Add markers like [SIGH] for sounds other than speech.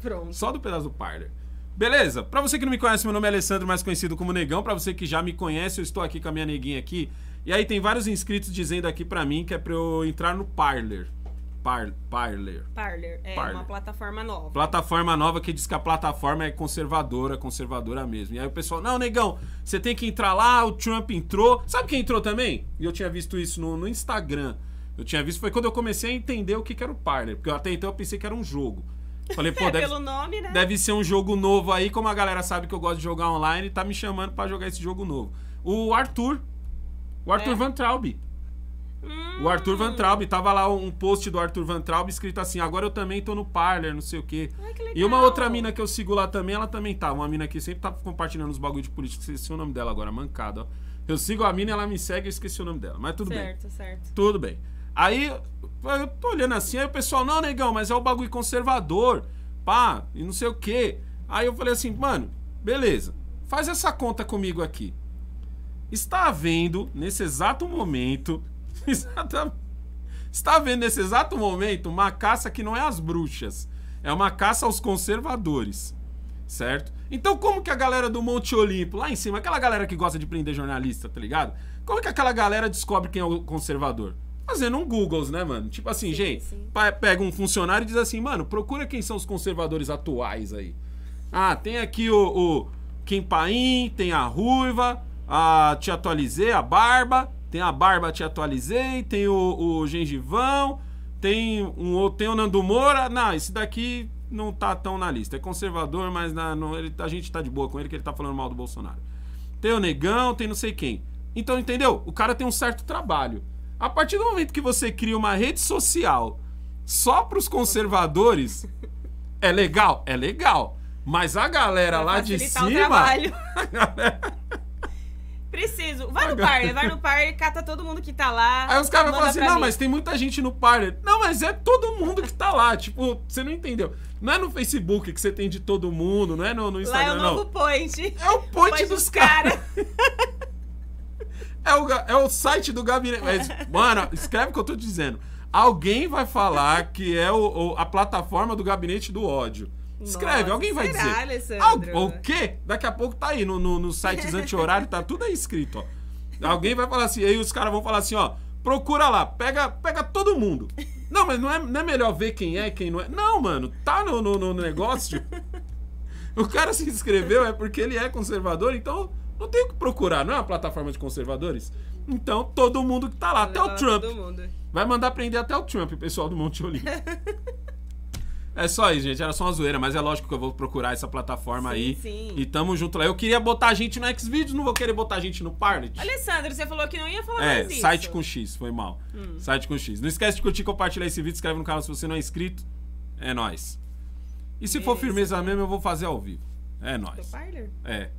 Pronto. Só do pedaço do Parler. Beleza? Pra você que não me conhece, meu nome é Alessandro, mais conhecido como Negão. Pra você que já me conhece, eu estou aqui com a minha neguinha aqui. E aí tem vários inscritos dizendo aqui pra mim que é pra eu entrar no Parler. Par, Parler. Parler, é Parler. uma plataforma nova. Plataforma nova que diz que a plataforma é conservadora, conservadora mesmo. E aí o pessoal, não, negão, você tem que entrar lá, o Trump entrou. Sabe quem entrou também? E eu tinha visto isso no, no Instagram. Eu tinha visto, foi quando eu comecei a entender o que, que era o Parler. Porque até então eu pensei que era um jogo. Falei, [LAUGHS] pô, deve, pelo nome, né? deve ser um jogo novo aí. Como a galera sabe que eu gosto de jogar online, tá me chamando para jogar esse jogo novo. O Arthur. O Arthur é. Van Traub. Hum. O Arthur Van Traub, tava lá um post do Arthur Van Traub escrito assim: agora eu também tô no Parler, não sei o quê. Ai, que e uma outra mina que eu sigo lá também, ela também tá. Uma mina que sempre tá compartilhando os bagulhos de política. Esqueci o nome dela agora, mancada, ó. Eu sigo a mina, ela me segue, eu esqueci o nome dela. Mas tudo certo, bem. Certo, certo. Tudo bem. Aí eu tô olhando assim, aí o pessoal, não, negão, mas é o bagulho conservador, pá, e não sei o quê. Aí eu falei assim, mano, beleza, faz essa conta comigo aqui. Está havendo, nesse exato momento, [LAUGHS] está havendo nesse exato momento uma caça que não é às bruxas, é uma caça aos conservadores, certo? Então como que a galera do Monte Olimpo, lá em cima, aquela galera que gosta de prender jornalista, tá ligado? Como que aquela galera descobre quem é o conservador? fazendo um Googles, né, mano? Tipo assim, sim, gente, sim. pega um funcionário e diz assim, mano, procura quem são os conservadores atuais aí. Ah, tem aqui o, o Kim Paim, tem a Ruiva, a Te Atualizei, a Barba, tem a Barba Te Atualizei, tem o, o Gengivão, tem, um, tem o Nando Moura. Não, esse daqui não tá tão na lista. É conservador, mas na, não, ele, a gente tá de boa com ele que ele tá falando mal do Bolsonaro. Tem o Negão, tem não sei quem. Então, entendeu? O cara tem um certo trabalho. A partir do momento que você cria uma rede social só para os conservadores, é legal? É legal. Mas a galera Vai lá de cima. [LAUGHS] A Preciso. Vai no parler, né? vai no parler, cata todo mundo que tá lá. Aí os caras falam assim: não, mim. mas tem muita gente no parler. Não, mas é todo mundo que tá lá. [LAUGHS] tipo, você não entendeu. Não é no Facebook que você tem de todo mundo, não é no, no Instagram. Lá é o novo não. point. É o point, o point dos, dos caras. Cara. [LAUGHS] É o, é o site do gabinete. Mas, mano, escreve o que eu tô dizendo. Alguém vai falar que é o, o a plataforma do gabinete do ódio. Escreve, Nossa, alguém vai será, dizer. Alessandro? o quê? Daqui a pouco tá aí no, no, nos sites anti-horário, tá tudo aí escrito, ó. Alguém vai falar assim, aí os caras vão falar assim, ó, procura lá, pega, pega todo mundo. Não, mas não é, não é melhor ver quem é, quem não é. Não, mano, tá no, no, no negócio. O cara se inscreveu é porque ele é conservador, então não tem o que procurar, não é uma plataforma de conservadores? Então, todo mundo que tá lá, até o Trump. Vai mandar prender até o Trump, o pessoal do Monte Olímpico. [LAUGHS] É só isso, gente. Era só uma zoeira, mas é lógico que eu vou procurar essa plataforma sim, aí. Sim. E tamo junto lá. Eu queria botar a gente no Xvideos, não vou querer botar a gente no Parlet. Alessandro, você falou que não ia falar é, mais isso. É, site com X, foi mal. Hum. Site com X. Não esquece de curtir, compartilhar esse vídeo, inscreve no canal se você não é inscrito. É nós. E se for firmeza mesmo, eu vou fazer ao vivo. É nós. Do Parler? É.